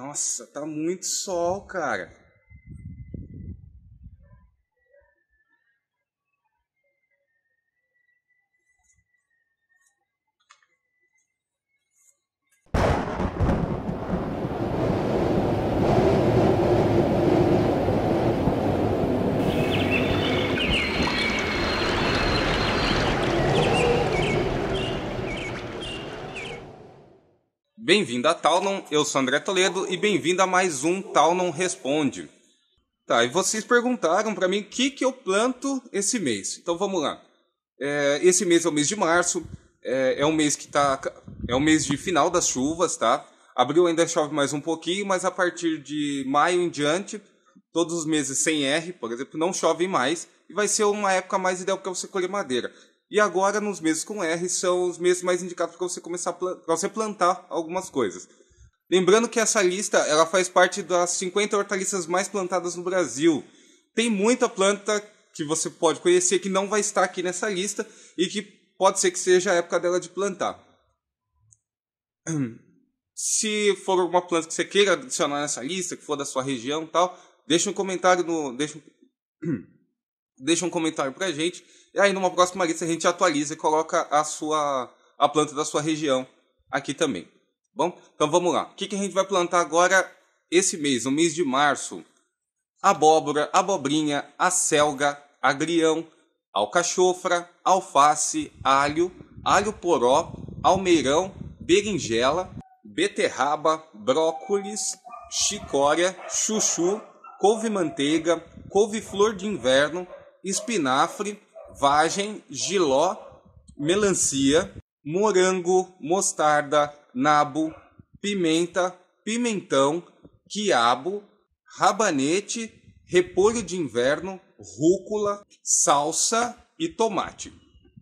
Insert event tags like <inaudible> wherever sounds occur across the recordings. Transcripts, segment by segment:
Nossa, tá muito sol, cara. Bem-vindo a Taunon, eu sou André Toledo e bem-vindo a mais um Taunon Responde. Tá, e vocês perguntaram para mim o que, que eu planto esse mês. Então vamos lá. É, esse mês é o mês de março, é, é um mês que tá. É o mês de final das chuvas, tá? Abril ainda chove mais um pouquinho, mas a partir de maio em diante, todos os meses sem R, por exemplo, não chove mais e vai ser uma época mais ideal para você colher madeira. E agora, nos meses com R, são os meses mais indicados para você começar para você plantar algumas coisas. Lembrando que essa lista ela faz parte das 50 hortaliças mais plantadas no Brasil. Tem muita planta que você pode conhecer que não vai estar aqui nessa lista e que pode ser que seja a época dela de plantar. Se for alguma planta que você queira adicionar nessa lista, que for da sua região e tal, deixa um comentário no. Deixa um... <clears throat> deixa um comentário pra gente. E aí numa próxima lista a gente atualiza e coloca a sua a planta da sua região aqui também. Bom, então vamos lá. O que, que a gente vai plantar agora esse mês, no mês de março? Abóbora, abobrinha, acelga, agrião, alcachofra, alface, alho, alho poró, almeirão, berinjela, beterraba, brócolis, chicória, chuchu, couve-manteiga, couve-flor de inverno, espinafre, vagem, giló, melancia, morango, mostarda, nabo, pimenta, pimentão, quiabo, rabanete, repolho de inverno, rúcula, salsa e tomate.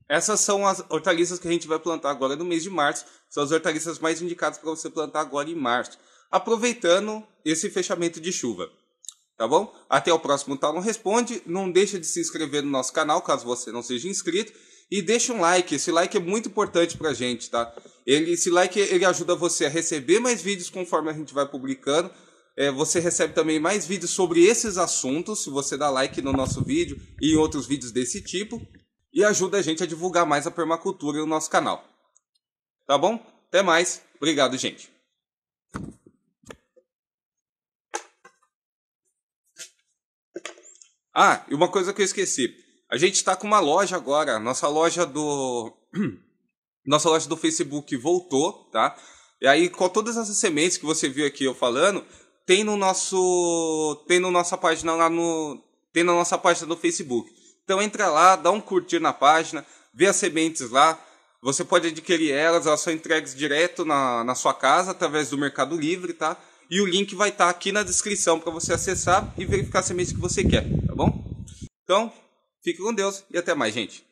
Essas são as hortaliças que a gente vai plantar agora no mês de março. São as hortaliças mais indicadas para você plantar agora em março, aproveitando esse fechamento de chuva. Tá bom? Até o próximo Talon Responde. Não deixa de se inscrever no nosso canal, caso você não seja inscrito. E deixa um like. Esse like é muito importante pra gente, tá? Ele, esse like ele ajuda você a receber mais vídeos conforme a gente vai publicando. É, você recebe também mais vídeos sobre esses assuntos, se você dá like no nosso vídeo e em outros vídeos desse tipo. E ajuda a gente a divulgar mais a permacultura no nosso canal. Tá bom? Até mais. Obrigado, gente. Ah, e uma coisa que eu esqueci. A gente está com uma loja agora. Nossa loja do. <clears throat> Nossa loja do Facebook voltou, tá? E aí, com todas as sementes que você viu aqui eu falando, tem no nosso. Tem na no nossa página lá no. Tem na nossa página do Facebook. Então entra lá, dá um curtir na página, vê as sementes lá. Você pode adquirir elas, elas são entregues direto na, na sua casa através do Mercado Livre, tá? e o link vai estar tá aqui na descrição para você acessar e verificar se é que você quer, tá bom? Então, fique com Deus e até mais, gente.